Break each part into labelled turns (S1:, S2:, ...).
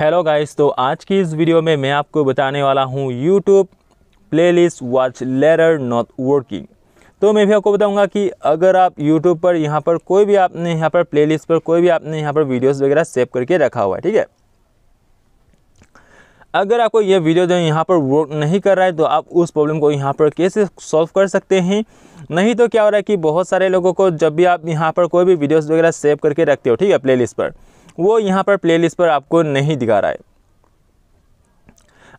S1: hello guys तो आज की इस वीडियो में मैं आपको बताने वाला हूँ YouTube playlist watch later not working तो मैं भी आपको बताऊंगा कि अगर आप यूट्यूब पर यहाँ पर कोई भी आपने यहाँ पर प्लेलिस्ट पर कोई भी आपने यहाँ पर वीडियोस वगैरह सेव करके रखा हुआ है ठीक है अगर आपको ये वीडियो जो यहाँ पर वर्क नहीं कर रहा है तो आप उस प्रॉब्लम को यहाँ पर कैसे सॉल्व कर सकते हैं नहीं तो क्या हो रहा है कि बहुत सारे लोगों को जब भी आप यहाँ पर कोई भी वीडियोस वगैरह सेव करके रखते हो ठीक है प्लेलिस्ट पर वो यहाँ पर प्लेलिस्ट पर आपको नहीं दिखा रहा है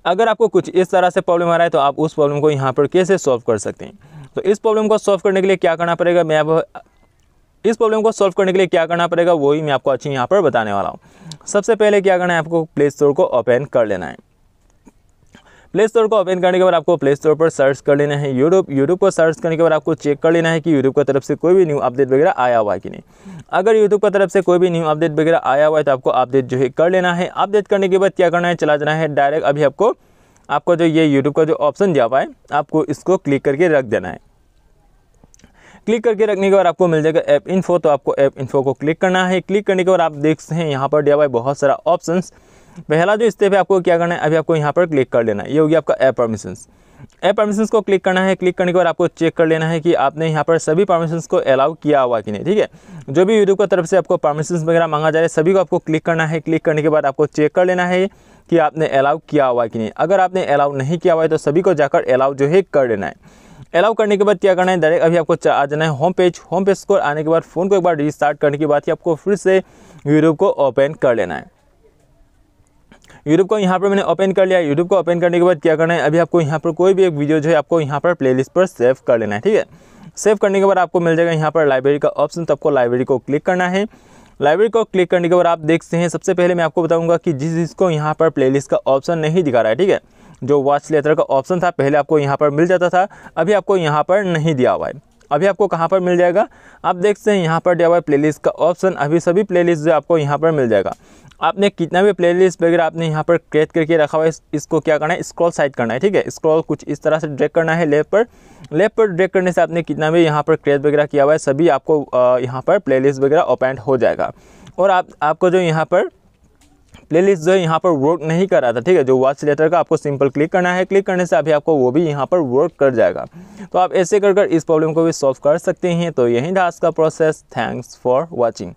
S1: अगर आपको कुछ इस तरह से प्रॉब्लम आ रहा है तो आप उस प्रॉब्लम को यहाँ पर कैसे सॉल्व कर सकते हैं तो इस प्रॉब्लम को सॉल्व करने के लिए क्या करना पड़ेगा मैं अब इस प्रॉब्लम को सॉल्व करने के लिए क्या करना पड़ेगा वही मैं आपको अच्छी यहाँ पर बताने वाला हूँ सबसे पहले क्या करना है आपको प्ले स्टोर को ओपन कर लेना है प्ले स्टोर को ओपन करने के बाद आपको प्ले स्टोर पर सर्च कर लेना है यूट्यूब यूट्यूब को सर्च करने के बाद आपको चेक कर लेना है कि यूट्यूब की तरफ से कोई भी न्यू अपडेट वगैरह आया हुआ है कि नहीं अगर यूट्यूब की तरफ से कोई भी न्यू अपडेट वगैरह आया हुआ है तो आपको अपडेट जो है कर लेना है अपडेट करने के बाद क्या करना है चला जाना है डायरेक्ट अभी आपको आपको जो ये यूट्यूब का जो ऑप्शन दिया हुआ है आपको इसको क्लिक करके रख देना है क्लिक करके रखने के बाद आपको मिल जाएगा ऐप इन्फो तो आपको ऐप इन्फो को क्लिक करना है क्लिक करने के बाद आप देख सकते हैं यहाँ पर दिया हुआ है बहुत सारा ऑप्शंस पहला जो स्टेप है आपको क्या करना है अभी आपको यहाँ पर क्लिक कर लेना है ये होगी आपका ऐप परमिशंस ऐप परमिशंस को क्लिक करना है क्लिक करने के बाद आपको चेक कर लेना है कि आपने यहाँ पर सभी परमिशंस को अलाउ किया हुआ कि नहीं ठीक है जो भी यूट्यूब की तरफ से आपको परमिशंस वगैरह मांगा जा रहा है सभी को आपको क्लिक करना है क्लिक करने के बाद आपको चेक कर लेना है कि आपने अलाउ किया हुआ कि नहीं अगर आपने अलाउ नहीं किया हुआ है तो सभी को जाकर अलाउ जो है कर लेना है अलाउ करने के बाद क्या करना है डायरेक्ट अभी आपको आ जाना है होम पेज होम पेज को आने के बाद फ़ोन को एक बार रिस्टार्ट करने के बाद ही आपको फिर से यूट्यूब को ओपन कर लेना है यूट्यूब को यहाँ पर मैंने ओपन कर लिया यूट्यूब को ओपन करने के बाद क्या करना है अभी आपको यहाँ पर कोई भी एक वीडियो जो है आपको यहाँ पर प्ले पर सेव कर लेना है ठीक है सेव करने के बाद आपको मिल जाएगा यहाँ पर लाइब्रेरी का ऑप्शन तो आपको लाइब्रेरी को क्लिक करना है लाइब्रेरी को क्लिक करने के बाद आप देखते हैं सबसे पहले मैं आपको बताऊंगा कि जिस जिसको यहाँ पर प्लेलिस्ट का ऑप्शन नहीं दिखा रहा है ठीक है जो वॉच लेटर का ऑप्शन था पहले आपको यहाँ पर मिल जाता था अभी आपको यहाँ पर नहीं दिया हुआ है अभी आपको कहाँ पर मिल जाएगा आप देखते हैं यहाँ पर दिया हुआ प्लेलिस्ट का ऑप्शन अभी सभी प्लेलिस्ट जो आपको यहाँ पर मिल जाएगा आपने कितना भी प्लेलिस्ट वगैरह आपने यहाँ पर क्रिएट करके रखा हुआ है इसको क्या करना है स्क्रॉल साइड करना है ठीक है स्क्रॉल कुछ इस तरह से ड्रैग करना है लेफ्ट पर लेफ्ट पर ड्रैग करने से आपने कितना भी यहाँ पर क्रिएट वगैरह किया हुआ है सभी आपको यहाँ पर लिस्ट वगैरह ओपेंड हो जाएगा और आप आपको जो यहाँ पर प्लेलिस्ट जो है यहाँ पर वर्क नहीं कर रहा था ठीक है जो वॉच लेटर का आपको सिंपल क्लिक करना है क्लिक करने से अभी आपको वो भी यहाँ पर वर्क कर जाएगा तो आप ऐसे कर कर इस प्रॉब्लम को भी सॉल्व कर सकते हैं तो यही था आज का प्रोसेस थैंक्स फॉर वॉचिंग